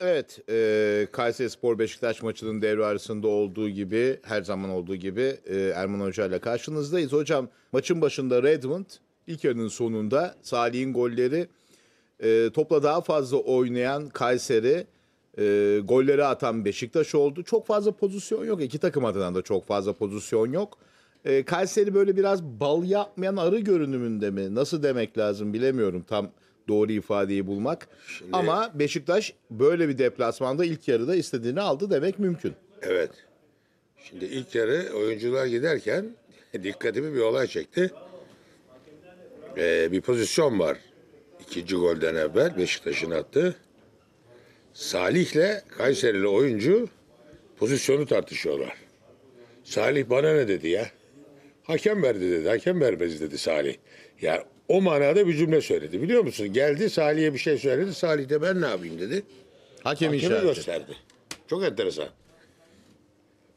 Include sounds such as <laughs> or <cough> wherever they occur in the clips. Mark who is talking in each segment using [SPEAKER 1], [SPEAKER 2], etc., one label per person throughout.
[SPEAKER 1] Evet, e, Kayseri Spor Beşiktaş maçının devre arasında olduğu gibi, her zaman olduğu gibi e, Erman Hoca ile karşınızdayız. Hocam maçın başında Redmond, ilk yarının sonunda Salih'in golleri, e, topla daha fazla oynayan Kayseri, e, golleri atan Beşiktaş oldu. Çok fazla pozisyon yok, iki takım adına da çok fazla pozisyon yok. E, Kayseri böyle biraz bal yapmayan arı görünümünde mi? Nasıl demek lazım bilemiyorum tam doğru ifadeyi bulmak. Şimdi... Ama Beşiktaş böyle bir deplasmanda ilk yarıda istediğini aldı demek mümkün. Evet.
[SPEAKER 2] Şimdi ilk yarı oyuncular giderken <laughs> dikkatimi bir olay çekti. Ee, bir pozisyon var. İkinci golden evvel Beşiktaş'ın attığı. Salih'le Kayserili oyuncu pozisyonu tartışıyorlar. Salih bana ne dedi ya? Hakem verdi dedi. Hakem vermez dedi Salih. Ya o manada bir cümle söyledi biliyor musun? Geldi Salih'e bir şey söyledi. Salih de ben ne yapayım dedi. Hakem Hakemi gösterdi. Çok enteresan.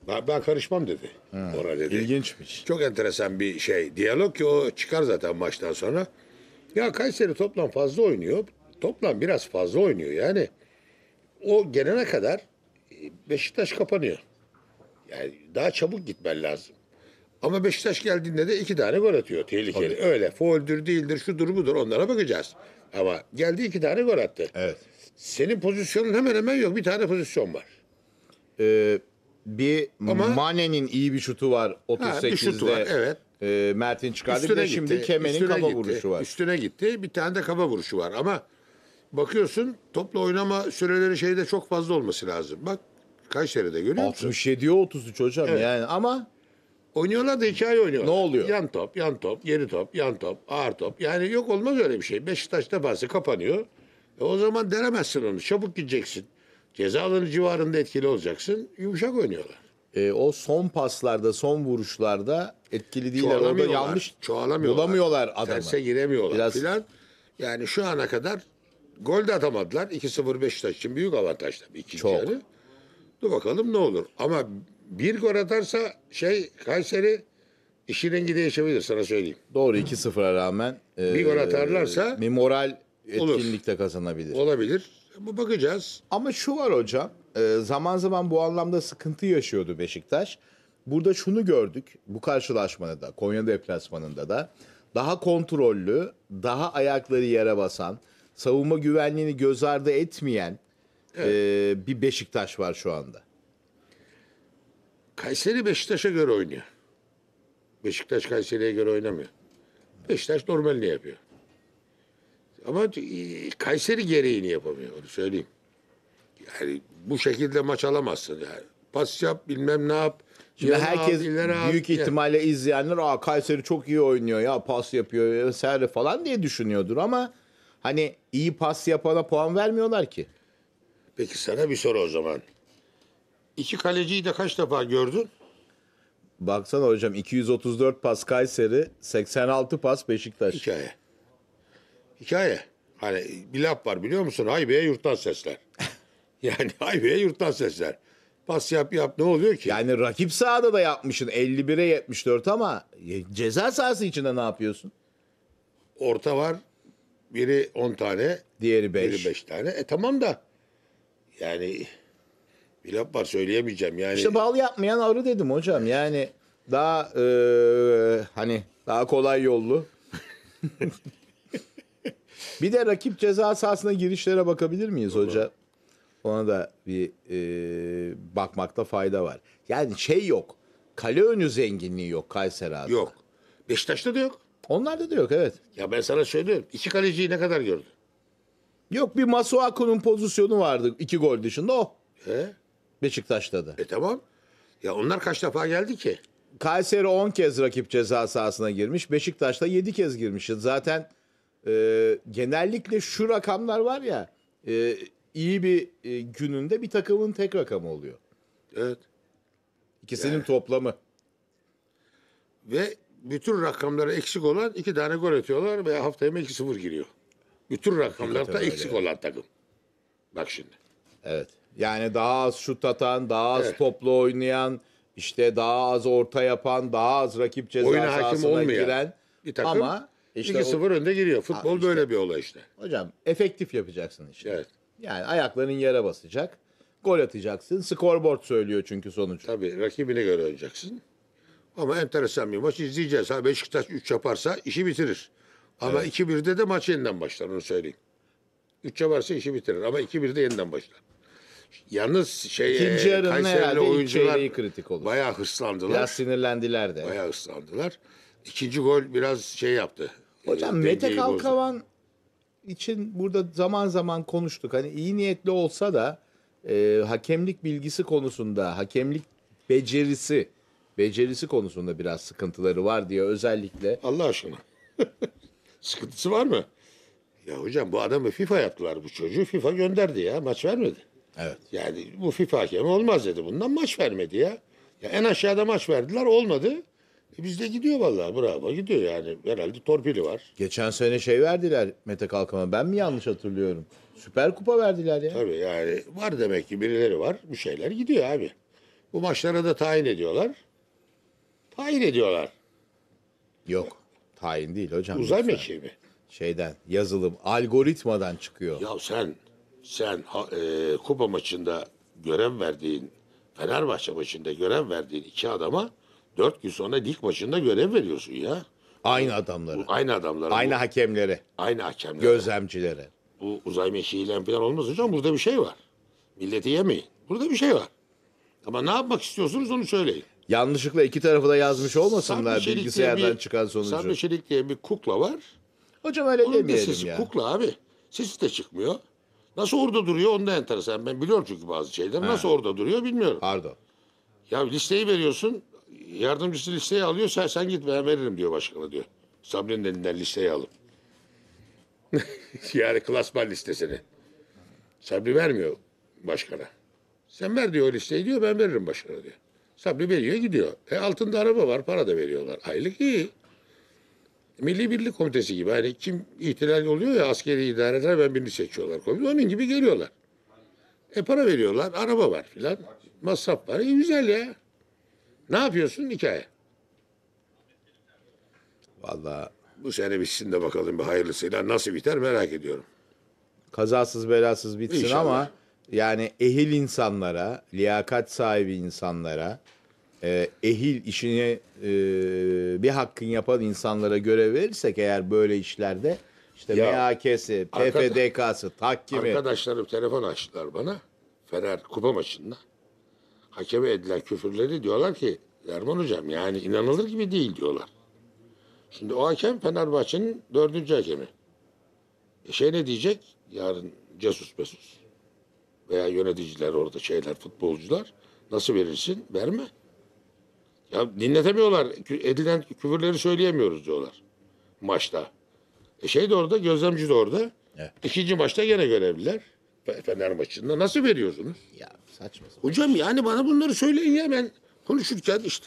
[SPEAKER 2] Ben, ben karışmam dedi. Ha, ona dedi. İlginçmiş. Çok enteresan bir şey. Diyalog ki o çıkar zaten maçtan sonra. Ya Kayseri toplam fazla oynuyor. Toplam biraz fazla oynuyor yani. O gelene kadar e, Beşiktaş kapanıyor. Yani daha çabuk gitmen lazım. Ama Beşiktaş geldiğinde de iki tane gol atıyor tehlikeli. Tabii. Öyle foldür değildir şu durumu budur onlara bakacağız. Ama geldi iki tane gol attı. Evet. Senin pozisyonun
[SPEAKER 1] hemen hemen yok. Bir tane pozisyon var. Ee, bir Ama- Mane'nin iyi bir şutu var 38'de. Ha, bir şutu var evet. Ee, Mert'in çıkardı. Bir de şimdi Kemen'in üstüne kafa gitti, vuruşu var.
[SPEAKER 2] Üstüne gitti. Bir tane de kaba vuruşu var ama bakıyorsun topla oynama süreleri şeyde çok fazla olması lazım. Bak Kayseri'de görüyor musun? 67'ye 33 hocam yani ama Oynuyorlar da hikaye oynuyorlar. Ne oluyor? Yan top, yan top, geri top, yan top, ağır top. Yani yok olmaz öyle bir şey. Beşiktaş defası kapanıyor. E o zaman denemezsin onu. Çabuk
[SPEAKER 1] gideceksin. Ceza alanı civarında etkili olacaksın. Yumuşak oynuyorlar. E, o son paslarda, son vuruşlarda etkili değiller. Orada yanlış çoğalamıyorlar. bulamıyorlar adamı. Terse
[SPEAKER 2] giremiyorlar Biraz... filan. Yani şu ana kadar gol de atamadılar. 2-0 Beşiktaş için büyük avantaj tabii ikinci Çok. yarı. Dur bakalım ne olur. Ama bir gol atarsa
[SPEAKER 1] şey Kayseri işi rengi değişebilir sana söyleyeyim. Doğru 2-0'a rağmen e, Bir gol atarlarsa- bir moral Olur. etkinlikte kazanabilir. Olabilir. Bu bakacağız. Ama şu var hocam, e, zaman zaman bu anlamda sıkıntı yaşıyordu Beşiktaş. Burada şunu gördük, bu karşılaşmada da, Konya deplasmanında da daha kontrollü, daha ayakları yere basan, savunma güvenliğini göz ardı etmeyen e, bir Beşiktaş var şu anda. Kayseri Beşiktaş'a
[SPEAKER 2] göre oynuyor. Beşiktaş Kayseri'ye göre oynamıyor. Beşiktaş normalini yapıyor. Ama e, Kayseri gereğini yapamıyor onu söyleyeyim. Yani
[SPEAKER 1] bu şekilde maç alamazsın yani. Pas yap bilmem ne yap. Şimdi herkes al, büyük al, ihtimalle izleyenler Aa, Kayseri çok iyi oynuyor ya pas yapıyor vesaire falan diye düşünüyordur ama hani iyi pas yapana puan vermiyorlar ki. Peki sana bir soru o zaman. İki kaleciyi de kaç defa gördün? Baksana hocam 234 pas Kayseri, 86 pas Beşiktaş. Hikaye. Hikaye. Hani bir laf var biliyor musun? Haybe'ye yurttan sesler. <laughs> yani Haybe'ye yurttan sesler. Pas yap yap ne oluyor ki? Yani rakip sahada da yapmışsın 51'e 74 ama e, ceza sahası içinde ne yapıyorsun? Orta var. Biri 10 tane. Diğeri 5. Biri 5 tane. E tamam da
[SPEAKER 2] yani bir var söyleyemeyeceğim yani. İşte
[SPEAKER 1] bal yapmayan arı dedim hocam. Yani daha e, hani daha kolay yollu. <laughs> bir de rakip ceza sahasına girişlere bakabilir miyiz Olur. hoca? Ona da bir e, bakmakta fayda var. Yani şey yok. Kale önü zenginliği yok Kayseri adına. Yok. Beşiktaş'ta da yok. Onlarda da yok evet. Ya ben sana söylüyorum. İki kaleciyi ne kadar gördün? Yok bir Masuaku'nun pozisyonu vardı iki gol dışında o. He? Beşiktaş'ta da. E tamam. Ya onlar kaç defa geldi ki? Kayseri 10 kez rakip ceza sahasına girmiş. Beşiktaş'ta 7 kez girmiş. Zaten e, genellikle şu rakamlar var ya e, iyi bir e, gününde bir takımın tek rakamı oluyor. Evet. İkisinin yani. toplamı.
[SPEAKER 2] Ve bütün rakamları eksik olan iki tane gol atıyorlar ve
[SPEAKER 1] haftaya 2-0 giriyor. Bütün rakamlarda eksik olan takım. Bak şimdi. Evet. Yani daha az şut atan, daha az Evet. toplu oynayan, işte daha az orta yapan, daha az rakip ceza Oyuna hakim sahasına olmayan giren. bir takım Ama işte 2-0 önde giriyor. Futbol Ha, işte. böyle bir olay işte. hocam efektif yapacaksın işte. Evet. Yani ayaklarının yere basacak. Gol atacaksın. Scoreboard söylüyor çünkü sonuç. Tabii rakibine göre oynayacaksın.
[SPEAKER 2] Ama enteresan bir maç izleyeceğiz. Ha Beşiktaş 3 yaparsa işi bitirir. Ama 2-1'de de maç yeniden başlar onu söyleyeyim. 3 yaparsa işi bitirir ama 2-1'de yeniden başlar. Yalnız şey e, İkinci yarının herhalde oyuncular ilk kritik olur. bayağı hırslandılar. Biraz sinirlendiler de. Bayağı hırslandılar. İkinci gol biraz şey yaptı. Hocam e, Mete dengeyi bozdu.
[SPEAKER 1] Kalkavan için burada zaman zaman konuştuk. Hani iyi niyetli olsa da e, hakemlik bilgisi konusunda, hakemlik becerisi, becerisi konusunda biraz sıkıntıları var diye özellikle Allah aşkına. <laughs>
[SPEAKER 2] Sıkıntısı var mı? Ya hocam bu adamı FIFA yaptılar bu çocuğu. FIFA gönderdi ya maç vermedi. Evet. Yani bu FIFA hakemi olmaz dedi. Bundan maç vermedi ya. ya en aşağıda maç
[SPEAKER 1] verdiler olmadı. E bizde gidiyor vallahi bravo gidiyor yani. Herhalde torpili var. Geçen sene şey verdiler Mete Kalkan'a. Ben mi yanlış hatırlıyorum? Süper Kupa verdiler ya. Tabii yani var demek ki birileri var. Bu şeyler gidiyor abi. Bu maçlara da tayin ediyorlar. Tayin ediyorlar. Yok. Tayin değil hocam. Uzay mekiği mi? Şeyden yazılım algoritmadan çıkıyor. Ya
[SPEAKER 2] sen sen e, kupa maçında görev verdiğin Fenerbahçe maçında görev verdiğin iki adama dört gün sonra lig maçında görev veriyorsun ya. Aynı adamları. Aynı adamları. Aynı bu, hakemlere. Aynı hakemleri. Gözlemcileri. Bu uzay meşiğiyle falan olmaz hocam. Burada bir şey var. Milleti yemeyin. Burada bir şey var. Ama ne yapmak istiyorsunuz onu söyleyin. Yanlışlıkla
[SPEAKER 1] iki tarafı da yazmış olmasınlar bilgisayardan bir, çıkan sonucu. Sarp
[SPEAKER 2] Şelik diye bir kukla var.
[SPEAKER 1] Hocam öyle Onun demeyelim ya.
[SPEAKER 2] Kukla abi. Sesi de çıkmıyor. Nasıl orada duruyor da enteresan. Ben biliyorum çünkü bazı şeyleri. Nasıl orada duruyor bilmiyorum. Pardon. Ya listeyi veriyorsun. Yardımcısı listeyi alıyor. Sen, sen git ben veririm diyor başkanı diyor. Sabri'nin elinden listeyi alıp. <laughs> yani klasman listesini. Sabri vermiyor başkana. Sen ver diyor listeyi diyor ben veririm başkana diyor. Sabri veriyor gidiyor. E altında araba var para da veriyorlar. Aylık iyi. Milli Birlik Komitesi gibi. Hani kim ihtilal oluyor ya askeri idareler ben birini seçiyorlar. Komite. Onun gibi geliyorlar. E para veriyorlar. Araba var filan. Masraf var. E güzel ya. Ne yapıyorsun? Hikaye. Valla Bu sene bitsin de bakalım
[SPEAKER 1] bir hayırlısıyla nasıl biter merak ediyorum. kazasız belasız bitsin İnşallah. ama yani ehil insanlara, liyakat sahibi insanlara e, ehil işini e, bir hakkın yapan insanlara görev verirsek eğer böyle işlerde işte Ya, MHK'si, PFDK'sı, takkimi
[SPEAKER 2] Arkadaşlarım telefon açtılar bana. Fener kupa maçında. Hakeme edilen küfürleri diyorlar ki Erman hocam yani inanılır gibi değil diyorlar. Şimdi o hakem Fenerbahçe'nin dördüncü hakemi. E şey ne diyecek? Yarın Cesus Besus veya yöneticiler orada şeyler futbolcular nasıl verirsin? Verme. Ya dinletemiyorlar. Edilen küfürleri söyleyemiyoruz diyorlar maçta. E şey de orada, gözlemci de orada. Evet. İkinci maçta gene görevliler. Fener maçında nasıl veriyorsunuz?
[SPEAKER 1] Ya saçma.
[SPEAKER 2] sapan. Hocam yani bana bunları söyleyin ya ben konuşurken işte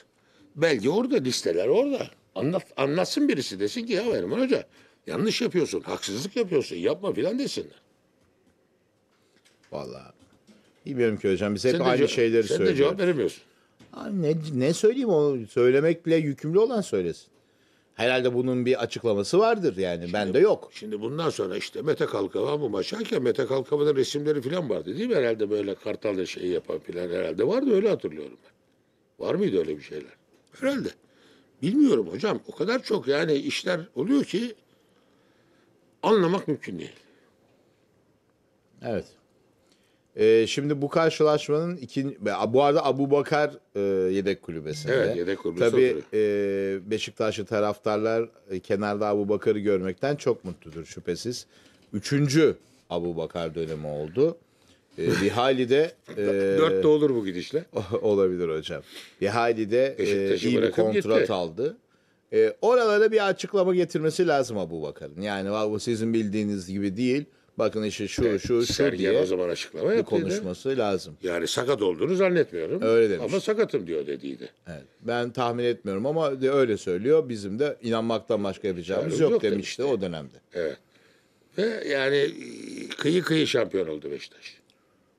[SPEAKER 2] belge orada, listeler orada. Anlat, anlatsın birisi desin ki ya Erman Hoca yanlış yapıyorsun, haksızlık yapıyorsun, yapma filan desinler. Vallahi
[SPEAKER 1] bilmiyorum ki hocam biz hep Sen de aynı ce- şeyleri sen de cevap veremiyorsun ne, ne söyleyeyim onu söylemekle yükümlü olan söylesin. Herhalde bunun bir açıklaması vardır yani. Şimdi,
[SPEAKER 2] Bende yok. Şimdi bundan sonra işte Mete Kalkava bu maçı hakem. Mete Kalkava'nın resimleri falan vardı değil mi? Herhalde böyle kartalda şey yapan falan herhalde vardı öyle hatırlıyorum ben. Var mıydı öyle bir şeyler? Herhalde. Bilmiyorum hocam. O kadar çok yani işler oluyor ki
[SPEAKER 1] anlamak mümkün değil. Evet. E, şimdi bu karşılaşmanın ikinci, bu arada Abu Bakar e, yedek kulübesinde. Evet yedek kulübesi Tabii e, Beşiktaşlı taraftarlar e, kenarda Abu Bakar'ı görmekten çok mutludur şüphesiz. Üçüncü Abu Bakar dönemi oldu. E, bir <laughs> hali de... E, Dört de olur bu gidişle. <laughs> olabilir hocam. Bir hali de e, iyi bir kontrat gitti. aldı. E, oralara bir açıklama getirmesi lazım Abu Bakar'ın. Yani bu sizin bildiğiniz gibi değil. Bakın işte şu evet, şu şu diye o zaman açıklama bir konuşması lazım. Yani sakat olduğunu zannetmiyorum. Öyle demiş. Ama sakatım diyor dediydi. Evet. Ben tahmin etmiyorum ama de öyle söylüyor. Bizim de inanmaktan başka yapacağımız yok, yok demişti, demişti o dönemde.
[SPEAKER 2] Evet. Ve yani kıyı kıyı şampiyon oldu Beşiktaş.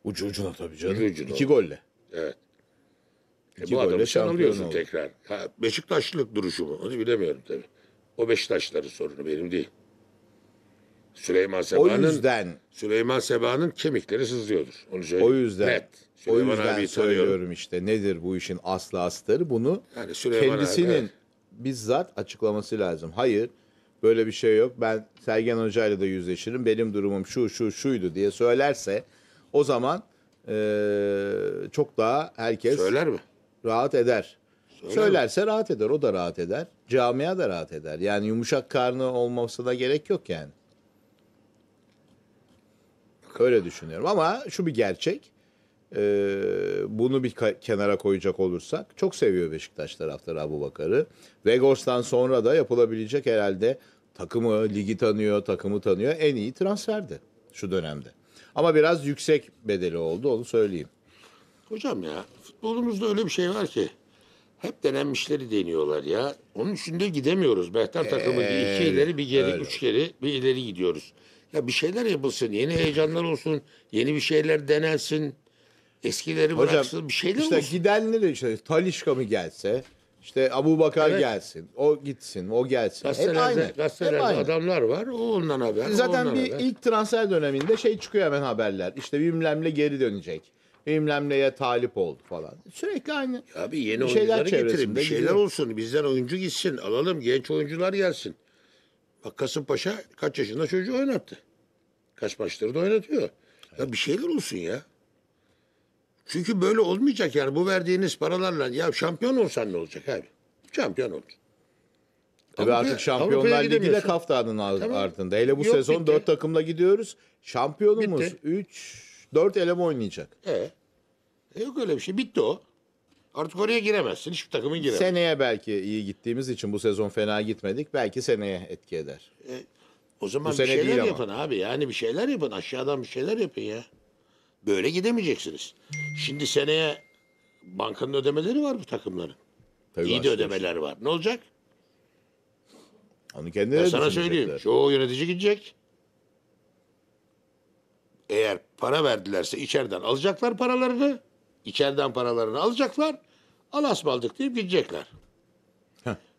[SPEAKER 2] Ucu ucuna tabii canım. Ucu ucuna. İki golle. Evet. E, İki e bu adamı sen alıyorsun tekrar. Ha, Beşiktaşlılık duruşu mu? Onu bilemiyorum tabii. O Beşiktaşların sorunu benim değil. Süleyman Seba'nın o yüzden Süleyman Seba'nın kemikleri sızlıyordur.
[SPEAKER 1] Onu söyleyeyim. O yüzden net. o yüzden söylüyorum işte nedir bu işin aslı astarı bunu yani Süleyman kendisinin abi, evet. bizzat açıklaması lazım. Hayır böyle bir şey yok. Ben Sergen Hoca ile de yüzleşirim. Benim durumum şu şu şuydu diye söylerse o zaman ee, çok daha herkes söyler mi? Rahat eder. Söyler Söylerse mi? rahat eder. O da rahat eder. Camia da rahat eder. Yani yumuşak karnı olmasına gerek yok yani. Öyle düşünüyorum ama şu bir gerçek. E, bunu bir kenara koyacak olursak çok seviyor Beşiktaş taraftarı Abu Bakar'ı. Vegors'tan sonra da yapılabilecek herhalde takımı, ligi tanıyor, takımı tanıyor. En iyi transferdi şu dönemde. Ama biraz yüksek bedeli oldu onu söyleyeyim. Hocam ya futbolumuzda öyle bir şey var ki hep
[SPEAKER 2] denenmişleri deniyorlar ya. Onun için de gidemiyoruz. Behtar takımı ee, iki ileri bir geri öyle. üç geri bir ileri gidiyoruz. Ya bir şeyler yapılsın, yeni heyecanlar olsun, yeni bir şeyler denensin,
[SPEAKER 1] eskileri Hocam, bıraksın, bir şeyler işte olsun. gidenleri işte Talişka mı gelse, işte Abu Bakar evet. gelsin, o gitsin, o gelsin. Hep aynı. Gazetelerde Hep aynı. adamlar var, o ondan haber. Zaten ondan bir haber. ilk transfer döneminde şey çıkıyor hemen haberler. İşte bilmemle geri dönecek bilmem neye talip oldu falan. Sürekli aynı. Ya bir yeni bir oyuncuları getirin. Bir şeyler gidiyor.
[SPEAKER 2] olsun. Bizden oyuncu gitsin. Alalım. Genç oyuncular gelsin. Bak Kasımpaşa kaç yaşında çocuğu oynattı. Kaç maçları da oynatıyor. Ya bir şeyler olsun ya. Çünkü böyle olmayacak yani bu verdiğiniz paralarla. Ya şampiyon olsan ne olacak
[SPEAKER 1] abi? Şampiyon ol. Tabii Avrupa, artık Şampiyonlar Ligi de kaftanın tamam. ardında. Hele bu Yok, sezon bitti. 4 takımla gidiyoruz. Şampiyonumuz 3 4 eleme oynayacak.
[SPEAKER 2] E. e. Yok öyle bir şey. Bitti o. Artık oraya giremezsin. Hiçbir takımın giremez.
[SPEAKER 1] Seneye belki iyi gittiğimiz için bu sezon fena gitmedik. Belki seneye etki eder.
[SPEAKER 2] E, o zaman bir şeyler değil ama. yapın abi. Yani bir şeyler yapın. Aşağıdan bir şeyler yapın ya. Böyle gidemeyeceksiniz. Şimdi seneye bankanın ödemeleri var bu takımların.
[SPEAKER 1] Tabii İyi de ödemeler
[SPEAKER 2] var. Ne olacak? Onu kendileri Ben sana söyleyeyim. Çoğu yönetici gidecek. Eğer para verdilerse içeriden alacaklar paralarını. içeriden paralarını alacaklar. Alas baldık deyip gidecekler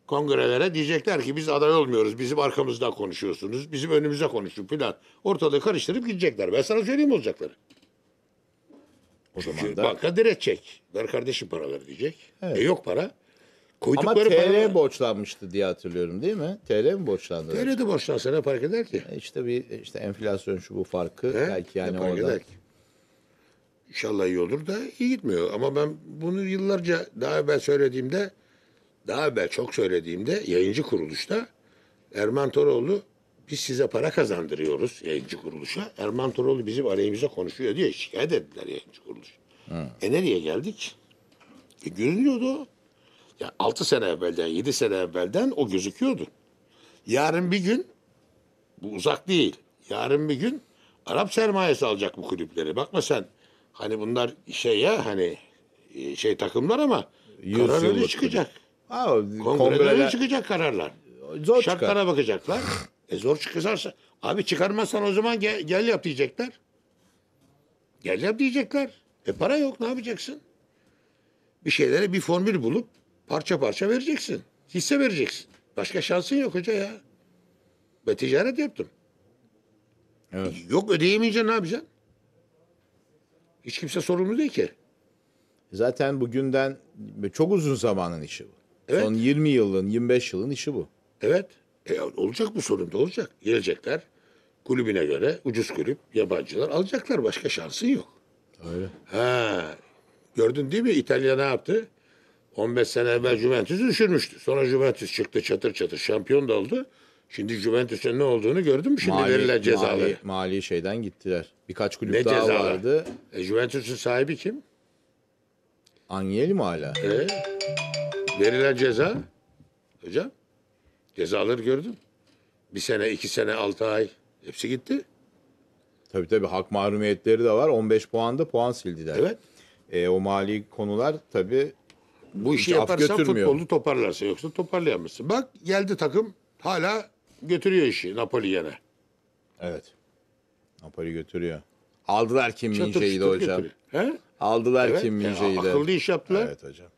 [SPEAKER 2] kongrelere diyecekler ki biz aday olmuyoruz. Bizim arkamızda konuşuyorsunuz. Bizim önümüze konuşun filan. Ortalığı karıştırıp gidecekler. Ben sana söyleyeyim olacakları.
[SPEAKER 1] O Çünkü zaman da... banka diretecek. Ver kardeşim paraları diyecek. Evet. E yok para.
[SPEAKER 2] Koydukları Ama TL paralar...
[SPEAKER 1] borçlanmıştı diye hatırlıyorum değil mi? TL mi borçlandı? TL de borçlansa ne fark eder ki? E, işte bir işte enflasyon şu bu farkı He? belki yani fark orada.
[SPEAKER 2] İnşallah iyi olur da iyi gitmiyor. Ama ben bunu yıllarca daha ben söylediğimde daha evvel çok söylediğimde yayıncı kuruluşta Erman Toroğlu biz size para kazandırıyoruz yayıncı kuruluşa. Erman Toroğlu bizim aleyhimize konuşuyor diye şikayet ettiler yayıncı kuruluş. Hı. E nereye geldik? E görünüyordu o. Ya 6 sene evvelden, 7 sene evvelden o gözüküyordu. Yarın bir gün, bu uzak değil, yarın bir gün Arap sermayesi alacak bu kulüpleri. Bakma sen hani bunlar şey ya hani e, şey takımlar ama Yüz karar öyle çıkacak.
[SPEAKER 1] Kulüp. Abi, Kongrede
[SPEAKER 2] çıkacak kararlar. Zor Şartlara çıkar. bakacaklar. e zor çıkarsa abi çıkarmazsan o zaman gel, gel yap diyecekler. Gel yap diyecekler. E para yok ne yapacaksın? Bir şeylere bir formül bulup parça parça vereceksin. Hisse vereceksin. Başka şansın yok hoca ya. Ben ticaret
[SPEAKER 1] yaptım. Evet. E, yok ödeyemeyince ne yapacaksın? Hiç kimse sorumlu değil ki. Zaten bugünden çok uzun zamanın işi bu. Evet. Son 20 yılın, 25 yılın işi bu. Evet. E, olacak bu sorunda olacak.
[SPEAKER 2] Gelecekler kulübüne göre ucuz kulüp yabancılar alacaklar. Başka şansın yok. Öyle. Ha, gördün değil mi İtalya ne yaptı? 15 sene evvel Juventus düşürmüştü. Sonra Juventus çıktı çatır çatır şampiyon da oldu. Şimdi Juventus'un ne olduğunu gördün mü şimdi mali, verilen cezaları? Mali,
[SPEAKER 1] mali şeyden gittiler. Birkaç kulüp ne daha cezalar? vardı.
[SPEAKER 2] E, Juventus'un sahibi kim?
[SPEAKER 1] Agnelli mi hala? Evet. Verilen
[SPEAKER 2] ceza hocam cezaları gördüm. Bir sene, iki sene,
[SPEAKER 1] altı ay hepsi gitti. Tabii tabii hak mahrumiyetleri de var. 15 puan da puan sildiler. Evet. E, o mali konular tabii bu işi yaparsan futbolu
[SPEAKER 2] toparlarsın yoksa toparlayamazsın. Bak geldi takım hala götürüyor işi Napoli gene.
[SPEAKER 1] Evet. Napoli götürüyor. Aldılar Kim Minje'yi de hocam. Aldılar evet. Kim Minje'yi de. Akıllı iş
[SPEAKER 2] yaptılar. Evet hocam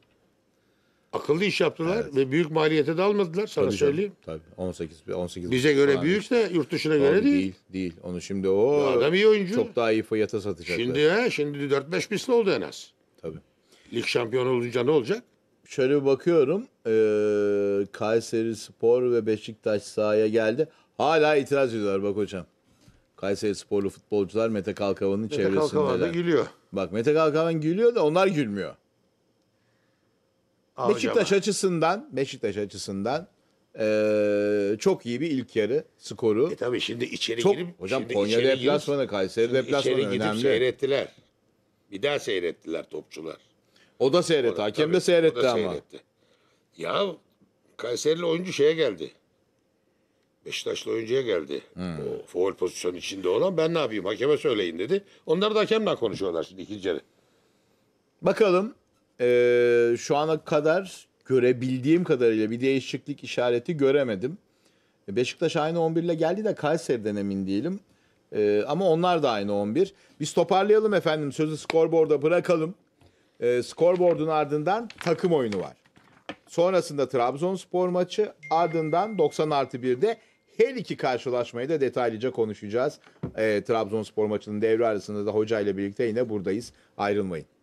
[SPEAKER 2] akıllı iş yaptılar evet. ve büyük maliyete de almadılar sana tabii söyleyeyim.
[SPEAKER 1] Canım, tabii 18 18 Bize göre abi. büyük de yurt dışına göre değil. Değil, değil. Onu şimdi o ya adam iyi oyuncu. Çok daha iyi fiyata satacaklar. Şimdi
[SPEAKER 2] he, şimdi 4-5 misli oldu en az.
[SPEAKER 1] Tabii. Lig şampiyonu olunca ne olacak? Şöyle bir bakıyorum. Ee, Kayseri Spor ve Beşiktaş sahaya geldi. Hala itiraz ediyorlar bak hocam. Kayseri sporlu futbolcular Mete Kalkavan'ın çevresinde. Mete Kalkavan da gülüyor. Bak Mete Kalkavan gülüyor da onlar gülmüyor. Acaba. Beşiktaş açısından Beşiktaş açısından ee, çok iyi bir ilk yarı skoru. E tabii şimdi içeri çok, girip hocam şimdi Konya deplasmanı, Kayseri deplasmanı önemli. Gidip
[SPEAKER 2] seyrettiler. Bir daha seyrettiler topçular.
[SPEAKER 1] O da seyretti. hakem tabii, de seyretti o da ama.
[SPEAKER 2] Ya Kayserili oyuncu şeye geldi. Beşiktaşlı oyuncuya geldi. Hmm. O foul pozisyon içinde olan ben ne yapayım hakeme söyleyin dedi. Onlar da hakemle konuşuyorlar şimdi
[SPEAKER 1] ikinci yarı. Bakalım e, şu ana kadar görebildiğim kadarıyla bir değişiklik işareti göremedim. Beşiktaş aynı 11 ile geldi de kayseri denemin değilim. E, ama onlar da aynı 11. Biz toparlayalım efendim sözü skorboarda bırakalım. E, skorboardun ardından takım oyunu var. Sonrasında Trabzonspor maçı ardından 90 artı 1'de her iki karşılaşmayı da detaylıca konuşacağız. E, Trabzonspor maçının devre arasında da hoca ile birlikte yine buradayız. Ayrılmayın.